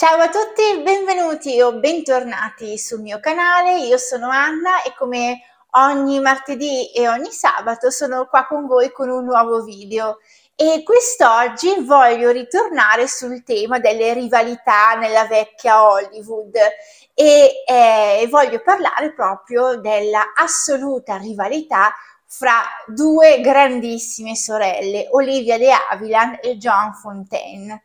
Ciao a tutti, benvenuti o bentornati sul mio canale, io sono Anna e come ogni martedì e ogni sabato sono qua con voi con un nuovo video e quest'oggi voglio ritornare sul tema delle rivalità nella vecchia Hollywood e eh, voglio parlare proprio della assoluta rivalità fra due grandissime sorelle, Olivia de Havilland e John Fontaine.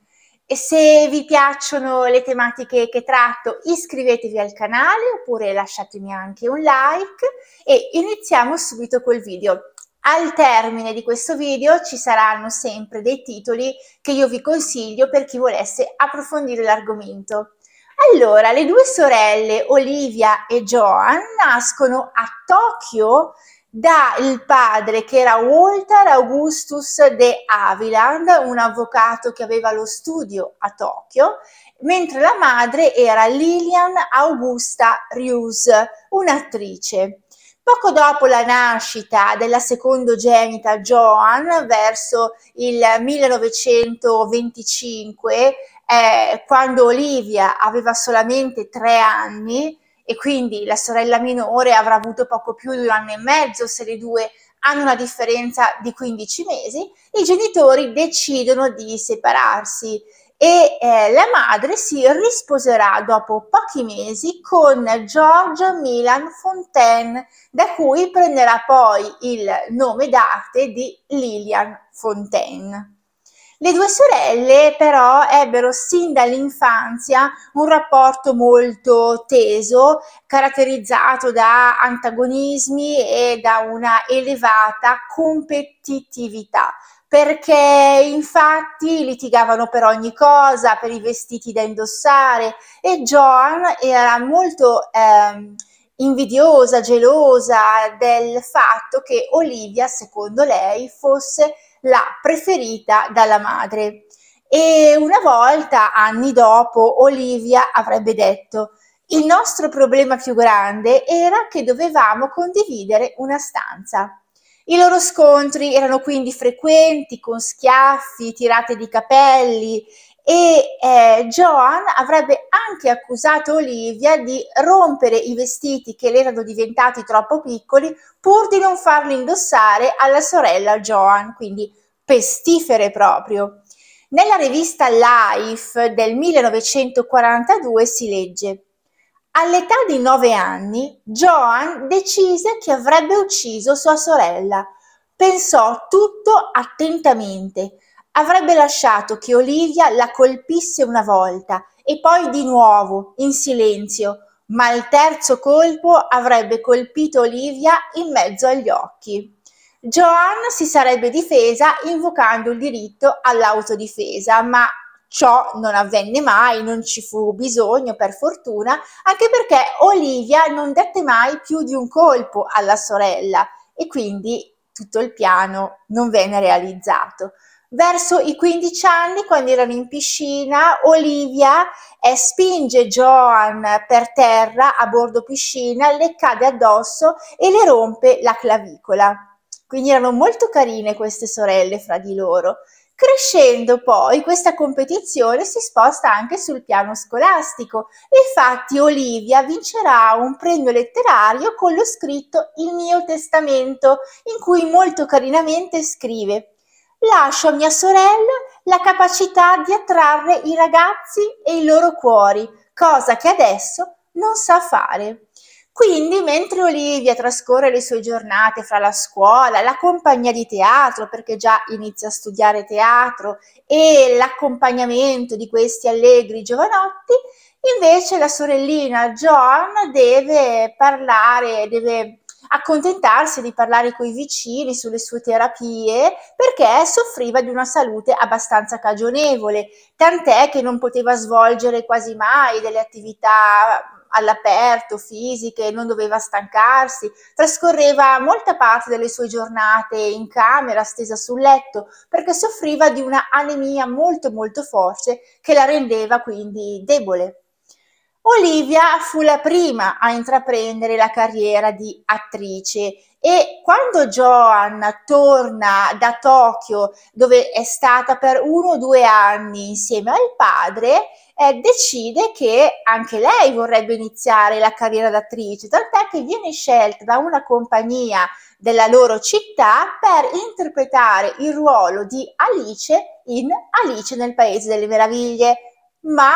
E se vi piacciono le tematiche che tratto, iscrivetevi al canale oppure lasciatemi anche un like e iniziamo subito col video. Al termine di questo video ci saranno sempre dei titoli che io vi consiglio per chi volesse approfondire l'argomento. Allora, le due sorelle Olivia e Joan nascono a Tokyo dal padre che era Walter Augustus de Haviland, un avvocato che aveva lo studio a Tokyo, mentre la madre era Lillian Augusta Ruse, un'attrice. Poco dopo la nascita della secondogenita Joan, verso il 1925, eh, quando Olivia aveva solamente tre anni, e quindi la sorella minore avrà avuto poco più di un anno e mezzo se le due hanno una differenza di 15 mesi, i genitori decidono di separarsi e eh, la madre si risposerà dopo pochi mesi con George Milan Fontaine, da cui prenderà poi il nome d'arte di Lilian Fontaine. Le due sorelle però ebbero sin dall'infanzia un rapporto molto teso, caratterizzato da antagonismi e da una elevata competitività, perché infatti litigavano per ogni cosa, per i vestiti da indossare e Joan era molto... Ehm, invidiosa, gelosa del fatto che Olivia, secondo lei, fosse la preferita dalla madre. E una volta, anni dopo, Olivia avrebbe detto il nostro problema più grande era che dovevamo condividere una stanza. I loro scontri erano quindi frequenti, con schiaffi, tirate di capelli e eh, Joan avrebbe anche accusato Olivia di rompere i vestiti che le erano diventati troppo piccoli pur di non farli indossare alla sorella Joan, quindi pestifere proprio. Nella rivista Life del 1942 si legge All'età di nove anni, Joan decise che avrebbe ucciso sua sorella. Pensò tutto attentamente, avrebbe lasciato che Olivia la colpisse una volta e poi di nuovo, in silenzio, ma il terzo colpo avrebbe colpito Olivia in mezzo agli occhi. Joan si sarebbe difesa invocando il diritto all'autodifesa, ma ciò non avvenne mai, non ci fu bisogno per fortuna, anche perché Olivia non dette mai più di un colpo alla sorella e quindi tutto il piano non venne realizzato verso i 15 anni, quando erano in piscina, Olivia eh, spinge Joan per terra a bordo piscina, le cade addosso e le rompe la clavicola. Quindi erano molto carine queste sorelle fra di loro. Crescendo poi questa competizione si sposta anche sul piano scolastico. Infatti Olivia vincerà un premio letterario con lo scritto Il mio testamento, in cui molto carinamente scrive lascio a mia sorella la capacità di attrarre i ragazzi e i loro cuori, cosa che adesso non sa fare. Quindi, mentre Olivia trascorre le sue giornate fra la scuola, la compagnia di teatro, perché già inizia a studiare teatro, e l'accompagnamento di questi allegri giovanotti, invece la sorellina Joan deve parlare, deve accontentarsi di parlare con i vicini sulle sue terapie perché soffriva di una salute abbastanza cagionevole, tant'è che non poteva svolgere quasi mai delle attività all'aperto, fisiche, non doveva stancarsi, trascorreva molta parte delle sue giornate in camera, stesa sul letto, perché soffriva di una anemia molto molto forte che la rendeva quindi debole. Olivia fu la prima a intraprendere la carriera di attrice e quando Joan torna da Tokyo, dove è stata per uno o due anni insieme al padre, eh, decide che anche lei vorrebbe iniziare la carriera d'attrice, tant'è che viene scelta da una compagnia della loro città per interpretare il ruolo di Alice in Alice nel Paese delle Meraviglie. Ma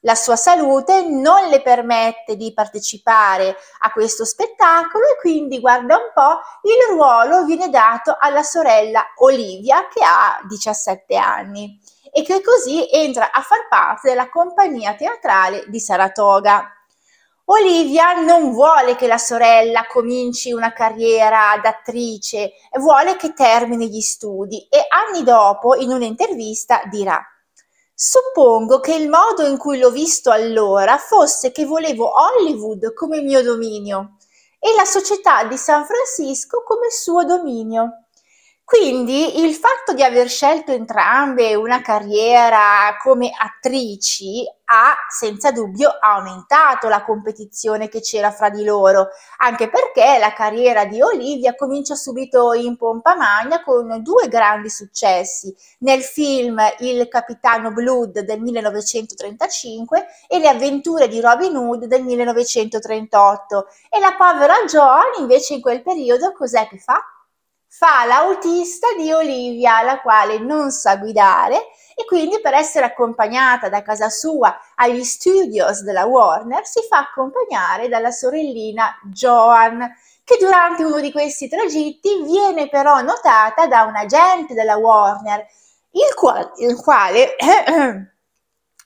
la sua salute non le permette di partecipare a questo spettacolo e quindi guarda un po' il ruolo viene dato alla sorella Olivia che ha 17 anni e che così entra a far parte della compagnia teatrale di Saratoga. Olivia non vuole che la sorella cominci una carriera d'attrice, vuole che termini gli studi e anni dopo in un'intervista dirà Suppongo che il modo in cui l'ho visto allora fosse che volevo Hollywood come mio dominio e la società di San Francisco come suo dominio. Quindi il fatto di aver scelto entrambe una carriera come attrici ha senza dubbio aumentato la competizione che c'era fra di loro, anche perché la carriera di Olivia comincia subito in pompa magna con due grandi successi, nel film Il capitano Blood del 1935 e Le avventure di Robin Hood del 1938 e la povera Joan invece in quel periodo cos'è che fa? fa l'autista di Olivia, la quale non sa guidare e quindi per essere accompagnata da casa sua agli studios della Warner si fa accompagnare dalla sorellina Joan, che durante uno di questi tragitti viene però notata da un agente della Warner, il, qual- il quale...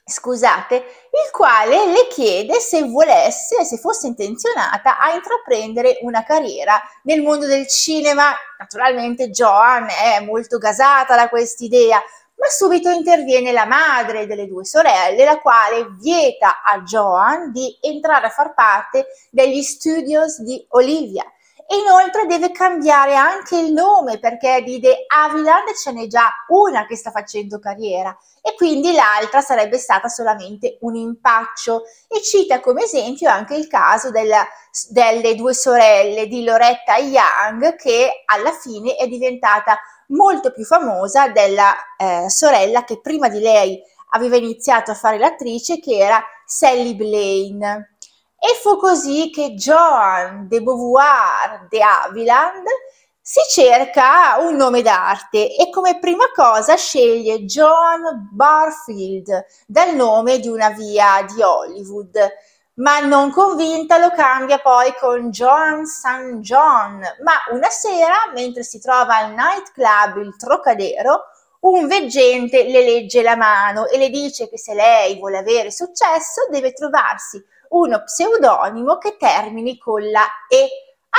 scusate, il quale le chiede se volesse, se fosse intenzionata a intraprendere una carriera nel mondo del cinema. Naturalmente Joan è molto gasata da quest'idea, ma subito interviene la madre delle due sorelle, la quale vieta a Joan di entrare a far parte degli studios di Olivia inoltre deve cambiare anche il nome perché di The Aviland ce n'è già una che sta facendo carriera e quindi l'altra sarebbe stata solamente un impaccio. E cita come esempio anche il caso della, delle due sorelle di Loretta Young che alla fine è diventata molto più famosa della eh, sorella che prima di lei aveva iniziato a fare l'attrice che era Sally Blaine. E fu così che Joan de Beauvoir de Havilland si cerca un nome d'arte e come prima cosa sceglie Joan Barfield dal nome di una via di Hollywood ma non convinta lo cambia poi con Joan San John. Ma una sera, mentre si trova al nightclub il Trocadero, un veggente le legge la mano e le dice che se lei vuole avere successo deve trovarsi uno pseudonimo che termini con la E.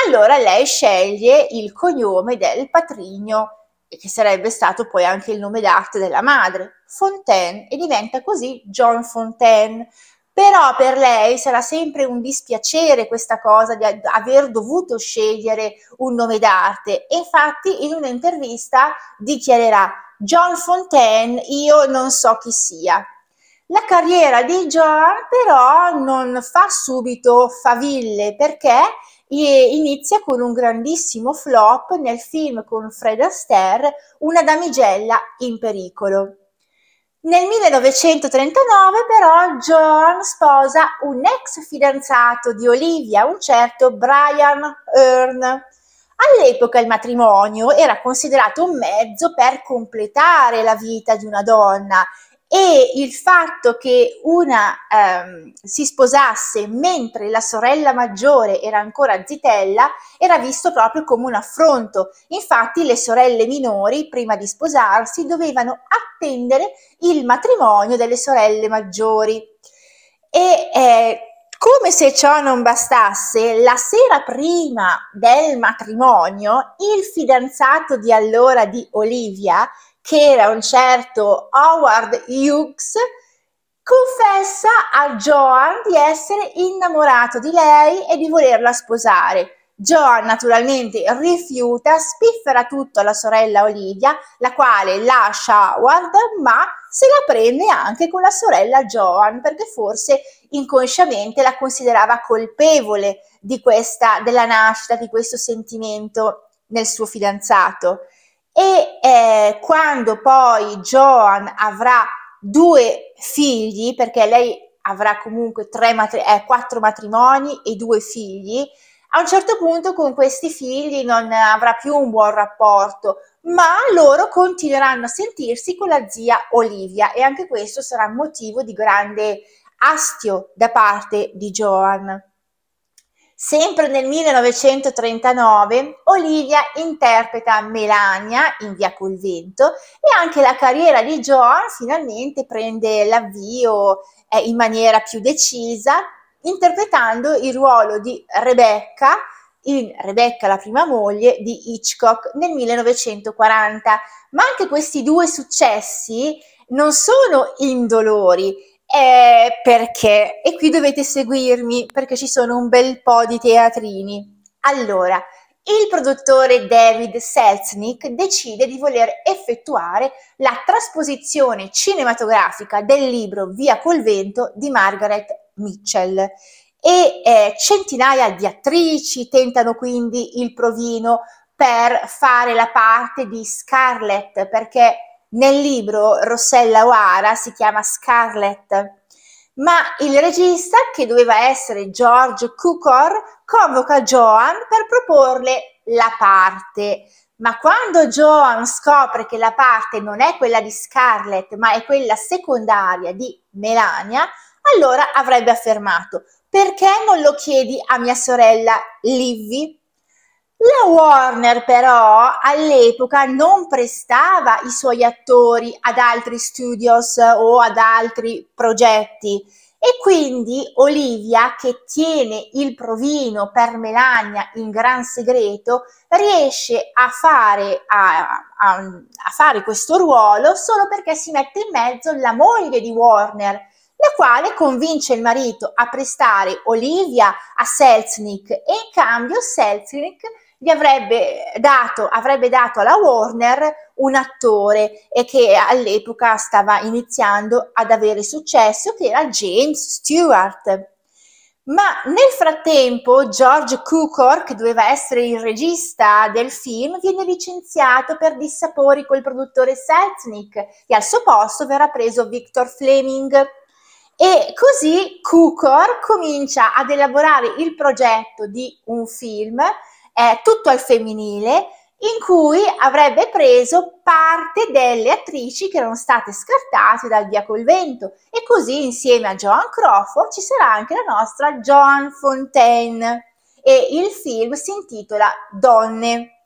Allora lei sceglie il cognome del patrigno, che sarebbe stato poi anche il nome d'arte della madre, Fontaine, e diventa così John Fontaine. Però per lei sarà sempre un dispiacere questa cosa di aver dovuto scegliere un nome d'arte. Infatti in un'intervista dichiarerà John Fontaine, io non so chi sia. La carriera di Joan però non fa subito faville perché inizia con un grandissimo flop nel film con Fred Astaire, Una damigella in pericolo. Nel 1939 però Joan sposa un ex fidanzato di Olivia, un certo Brian Hearn. All'epoca il matrimonio era considerato un mezzo per completare la vita di una donna e il fatto che una ehm, si sposasse mentre la sorella maggiore era ancora zitella era visto proprio come un affronto. Infatti le sorelle minori, prima di sposarsi, dovevano attendere il matrimonio delle sorelle maggiori. E eh, come se ciò non bastasse, la sera prima del matrimonio, il fidanzato di allora di Olivia che era un certo Howard Hughes, confessa a Joan di essere innamorato di lei e di volerla sposare. Joan naturalmente rifiuta, spiffera tutto alla sorella Olivia, la quale lascia Howard, ma se la prende anche con la sorella Joan, perché forse inconsciamente la considerava colpevole questa, della nascita di questo sentimento nel suo fidanzato e eh, quando poi Joan avrà due figli, perché lei avrà comunque matri eh, quattro matrimoni e due figli, a un certo punto con questi figli non avrà più un buon rapporto, ma loro continueranno a sentirsi con la zia Olivia e anche questo sarà motivo di grande astio da parte di Joan. Sempre nel 1939 Olivia interpreta Melania in Via col vento e anche la carriera di Joan finalmente prende l'avvio eh, in maniera più decisa interpretando il ruolo di Rebecca in Rebecca la prima moglie di Hitchcock nel 1940, ma anche questi due successi non sono indolori, eh, perché? E qui dovete seguirmi perché ci sono un bel po' di teatrini. Allora, il produttore David Selznick decide di voler effettuare la trasposizione cinematografica del libro Via col vento di Margaret Mitchell e eh, centinaia di attrici tentano quindi il provino per fare la parte di Scarlett perché nel libro Rossella O'Hara si chiama Scarlett, ma il regista, che doveva essere George Cukor, convoca Joan per proporle la parte. Ma quando Joan scopre che la parte non è quella di Scarlett, ma è quella secondaria di Melania, allora avrebbe affermato: Perché non lo chiedi a mia sorella Livy? La Warner però all'epoca non prestava i suoi attori ad altri studios o ad altri progetti e quindi Olivia, che tiene il provino per Melania in gran segreto, riesce a fare, a, a, a fare questo ruolo solo perché si mette in mezzo la moglie di Warner, la quale convince il marito a prestare Olivia a Selznick e in cambio Selznick gli avrebbe dato, avrebbe dato alla Warner un attore e che all'epoca stava iniziando ad avere successo, che era James Stewart. Ma nel frattempo George Cukor, che doveva essere il regista del film, viene licenziato per dissapori col produttore Selznick e al suo posto verrà preso Victor Fleming. E così Cukor comincia ad elaborare il progetto di un film eh, tutto al femminile in cui avrebbe preso parte delle attrici che erano state scartate dal Via col Vento e così insieme a Joan Crawford ci sarà anche la nostra Joan Fontaine e il film si intitola Donne.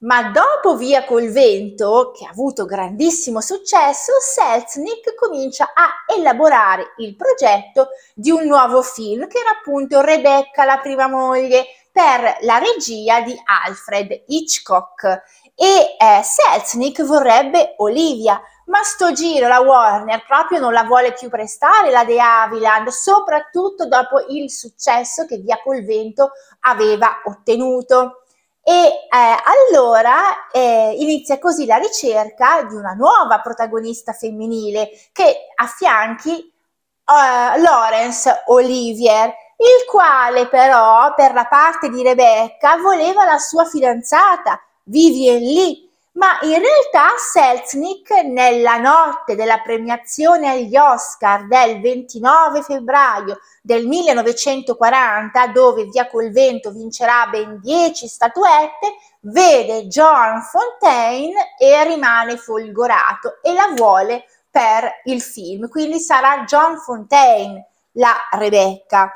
Ma dopo Via col vento, che ha avuto grandissimo successo, Selznick comincia a elaborare il progetto di un nuovo film che era appunto Rebecca, la prima moglie, per la regia di Alfred Hitchcock. E eh, Selznick vorrebbe Olivia, ma sto giro la Warner proprio non la vuole più prestare la De Havilland, soprattutto dopo il successo che Via col vento aveva ottenuto. E eh, allora eh, inizia così la ricerca di una nuova protagonista femminile che affianchi eh, Lawrence Olivier, il quale però per la parte di Rebecca voleva la sua fidanzata, Vivian Lee, ma in realtà Selznick nella notte della premiazione agli Oscar del 29 febbraio del 1940, dove Via col vento vincerà ben 10 statuette, vede John Fontaine e rimane folgorato e la vuole per il film. Quindi sarà John Fontaine la Rebecca.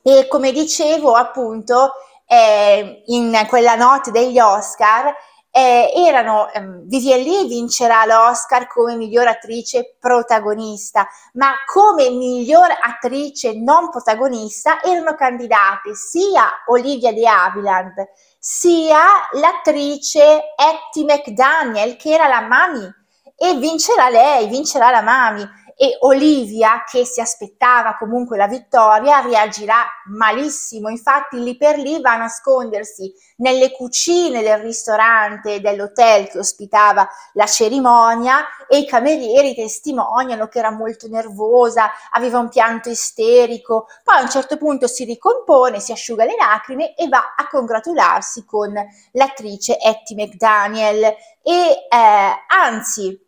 E come dicevo, appunto, eh, in quella notte degli Oscar eh, erano ehm, Vivien Lee vincerà l'Oscar come miglior attrice protagonista, ma come miglior attrice non protagonista erano candidate sia Olivia de Havilland sia l'attrice Etty McDaniel che era la Mami e vincerà lei, vincerà la Mami e Olivia, che si aspettava comunque la vittoria, reagirà malissimo. Infatti, lì per lì va a nascondersi nelle cucine del ristorante dell'hotel che ospitava la cerimonia e i camerieri testimoniano che era molto nervosa, aveva un pianto isterico. Poi a un certo punto si ricompone, si asciuga le lacrime e va a congratularsi con l'attrice Etty McDaniel. E eh, anzi,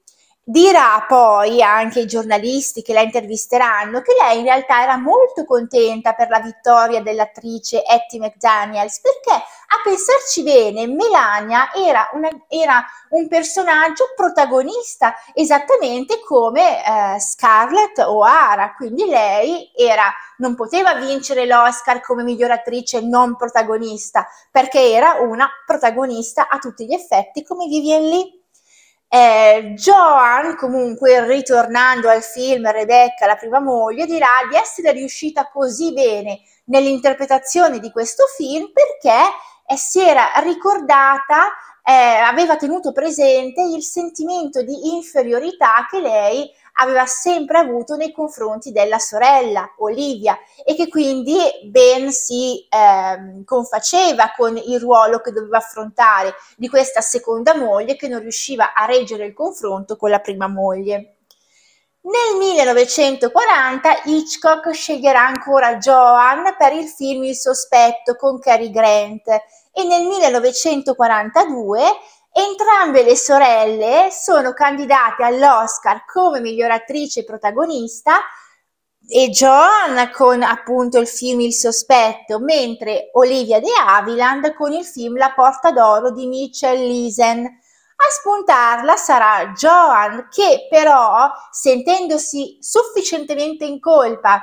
Dirà poi anche ai giornalisti che la intervisteranno che lei in realtà era molto contenta per la vittoria dell'attrice Etty McDaniels perché a pensarci bene Melania era, una, era un personaggio protagonista esattamente come eh, Scarlett O'Hara, quindi lei era, non poteva vincere l'Oscar come miglior attrice non protagonista perché era una protagonista a tutti gli effetti come Vivian Lee. Eh, Joan, comunque, ritornando al film Rebecca, la prima moglie, dirà di essere riuscita così bene nell'interpretazione di questo film perché eh, si era ricordata, eh, aveva tenuto presente il sentimento di inferiorità che lei aveva sempre avuto nei confronti della sorella Olivia e che quindi ben si eh, confaceva con il ruolo che doveva affrontare di questa seconda moglie che non riusciva a reggere il confronto con la prima moglie. Nel 1940 Hitchcock sceglierà ancora Joan per il film Il sospetto con Cary Grant e nel 1942 Entrambe le sorelle sono candidate all'Oscar come miglior attrice protagonista e Joan con appunto il film Il sospetto, mentre Olivia De Havilland con il film La porta d'oro di Mitchell Lisen. A spuntarla sarà Joan che però, sentendosi sufficientemente in colpa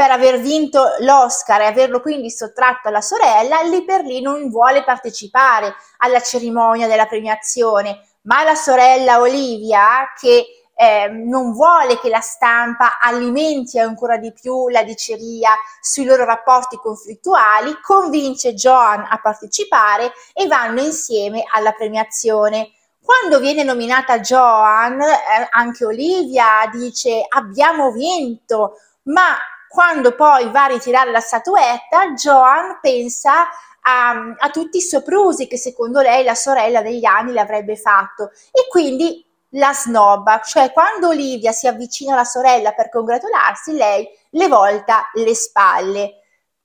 per aver vinto l'Oscar e averlo quindi sottratto alla sorella, lì per lì non vuole partecipare alla cerimonia della premiazione, ma la sorella Olivia che eh, non vuole che la stampa alimenti ancora di più la diceria sui loro rapporti conflittuali, convince Joan a partecipare e vanno insieme alla premiazione. Quando viene nominata Joan, eh, anche Olivia dice abbiamo vinto, ma quando poi va a ritirare la statuetta, Joan pensa a, a tutti i soprusi che secondo lei la sorella degli anni le avrebbe fatto e quindi la snobba, cioè quando Olivia si avvicina alla sorella per congratularsi, lei le volta le spalle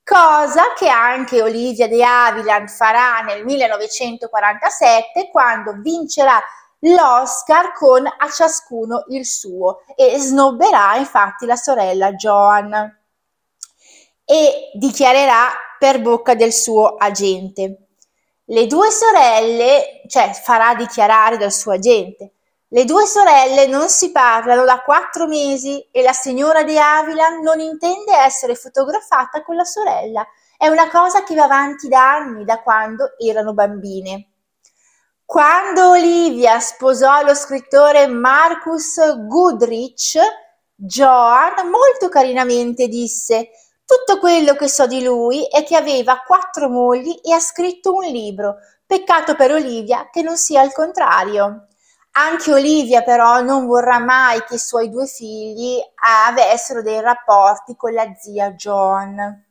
cosa che anche Olivia de Havilland farà nel 1947 quando vincerà l'Oscar con A ciascuno il suo e snobberà infatti la sorella Joan e dichiarerà per bocca del suo agente. Le due sorelle, cioè farà dichiarare dal suo agente, le due sorelle non si parlano da quattro mesi e la signora di Avila non intende essere fotografata con la sorella. È una cosa che va avanti da anni, da quando erano bambine. Quando Olivia sposò lo scrittore Marcus Goodrich, Joan molto carinamente disse tutto quello che so di lui è che aveva quattro mogli e ha scritto un libro. Peccato per Olivia che non sia il contrario. Anche Olivia però non vorrà mai che i suoi due figli avessero dei rapporti con la zia Joan.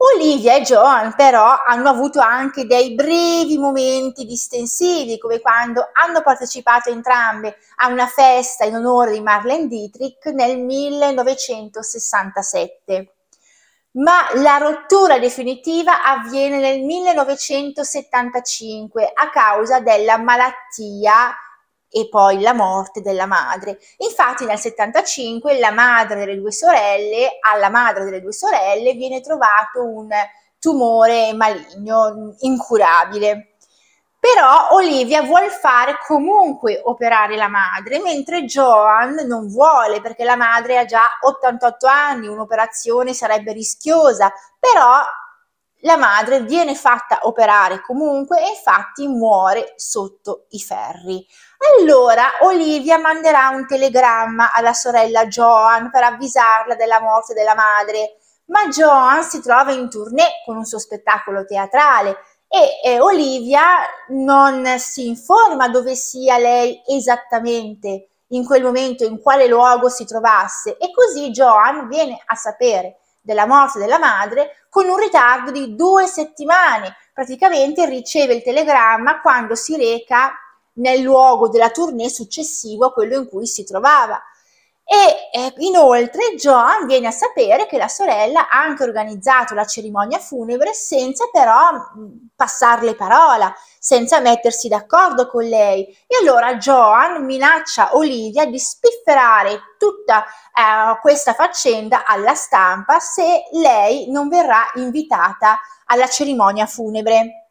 Olivia e John però hanno avuto anche dei brevi momenti distensivi, come quando hanno partecipato entrambe a una festa in onore di Marlene Dietrich nel 1967. Ma la rottura definitiva avviene nel 1975 a causa della malattia e poi la morte della madre. Infatti nel 75 la madre delle due sorelle, alla madre delle due sorelle viene trovato un tumore maligno, incurabile. Però Olivia vuole fare comunque operare la madre, mentre Joan non vuole perché la madre ha già 88 anni, un'operazione sarebbe rischiosa, però la madre viene fatta operare comunque e infatti muore sotto i ferri. Allora Olivia manderà un telegramma alla sorella Joan per avvisarla della morte della madre, ma Joan si trova in tournée con un suo spettacolo teatrale e eh, Olivia non si informa dove sia lei esattamente in quel momento, in quale luogo si trovasse e così Joan viene a sapere della morte della madre con un ritardo di due settimane. Praticamente riceve il telegramma quando si reca nel luogo della tournée successivo a quello in cui si trovava. E eh, inoltre Joan viene a sapere che la sorella ha anche organizzato la cerimonia funebre senza però mm, passarle parola, senza mettersi d'accordo con lei. E allora Joan minaccia Olivia di spifferare tutta eh, questa faccenda alla stampa se lei non verrà invitata alla cerimonia funebre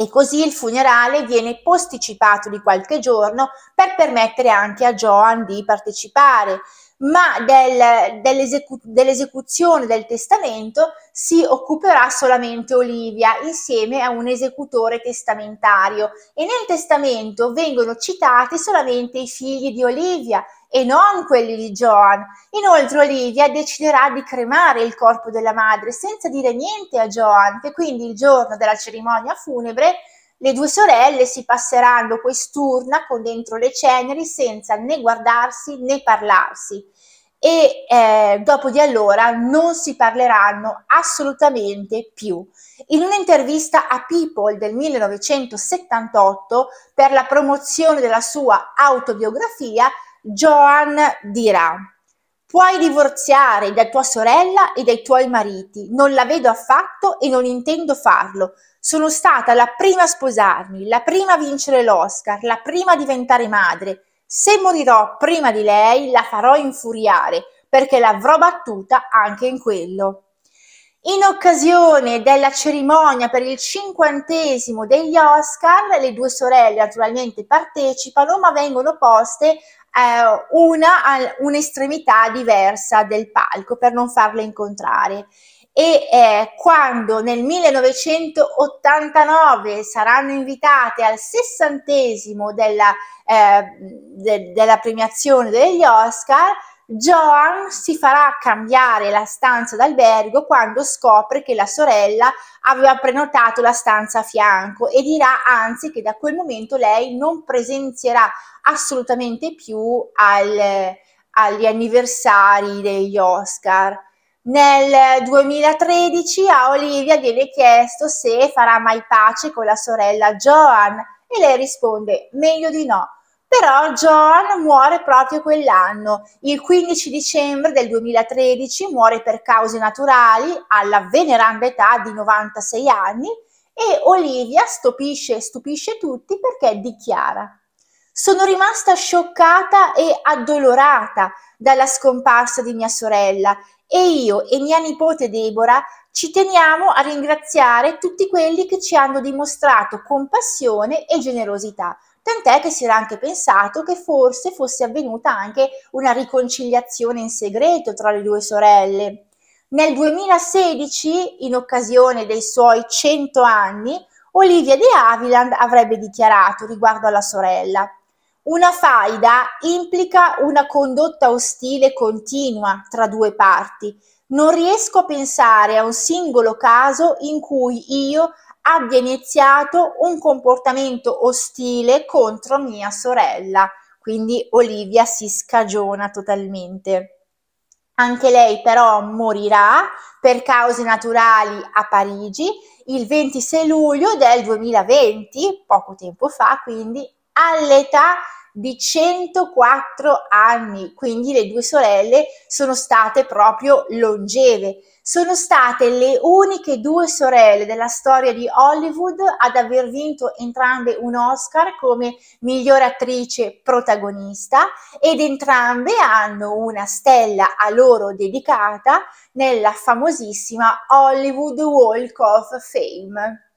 e così il funerale viene posticipato di qualche giorno per permettere anche a Joan di partecipare, ma del, dell'esecu- dell'esecuzione del testamento si occuperà solamente Olivia insieme a un esecutore testamentario e nel testamento vengono citati solamente i figli di Olivia e non quelli di Joan. Inoltre Olivia deciderà di cremare il corpo della madre senza dire niente a Joan, che quindi il giorno della cerimonia funebre le due sorelle si passeranno quest'urna con dentro le ceneri senza né guardarsi né parlarsi e eh, dopo di allora non si parleranno assolutamente più. In un'intervista a People del 1978 per la promozione della sua autobiografia, Joan dirà, puoi divorziare da tua sorella e dai tuoi mariti, non la vedo affatto e non intendo farlo. Sono stata la prima a sposarmi, la prima a vincere l'Oscar, la prima a diventare madre. Se morirò prima di lei, la farò infuriare perché l'avrò battuta anche in quello. In occasione della cerimonia per il cinquantesimo degli Oscar, le due sorelle naturalmente partecipano, ma vengono poste eh, una a un'estremità diversa del palco per non farle incontrare. E eh, quando nel 1989 saranno invitate al sessantesimo della, eh, de- della premiazione degli Oscar, Joan si farà cambiare la stanza d'albergo quando scopre che la sorella aveva prenotato la stanza a fianco e dirà anzi che da quel momento lei non presenzierà assolutamente più al, agli anniversari degli Oscar. Nel 2013 a Olivia viene chiesto se farà mai pace con la sorella Joan e lei risponde meglio di no però John muore proprio quell'anno, il 15 dicembre del 2013, muore per cause naturali alla veneranda età di 96 anni e Olivia stupisce, e stupisce tutti perché dichiara sono rimasta scioccata e addolorata dalla scomparsa di mia sorella e io e mia nipote Deborah ci teniamo a ringraziare tutti quelli che ci hanno dimostrato compassione e generosità tant'è che si era anche pensato che forse fosse avvenuta anche una riconciliazione in segreto tra le due sorelle. Nel 2016, in occasione dei suoi 100 anni, Olivia de Havilland avrebbe dichiarato riguardo alla sorella. Una faida implica una condotta ostile continua tra due parti. Non riesco a pensare a un singolo caso in cui io abbia iniziato un comportamento ostile contro mia sorella. Quindi Olivia si scagiona totalmente. Anche lei però morirà per cause naturali a Parigi il 26 luglio del 2020, poco tempo fa, quindi all'età di di 104 anni, quindi le due sorelle sono state proprio longeve. Sono state le uniche due sorelle della storia di Hollywood ad aver vinto entrambe un Oscar come miglior attrice protagonista ed entrambe hanno una stella a loro dedicata nella famosissima Hollywood Walk of Fame.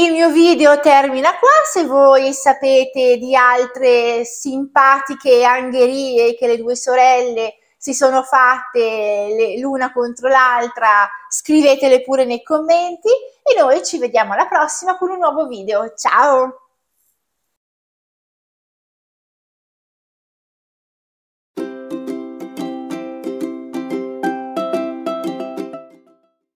Il mio video termina qua, se voi sapete di altre simpatiche angherie che le due sorelle si sono fatte l'una contro l'altra, scrivetele pure nei commenti e noi ci vediamo alla prossima con un nuovo video. Ciao!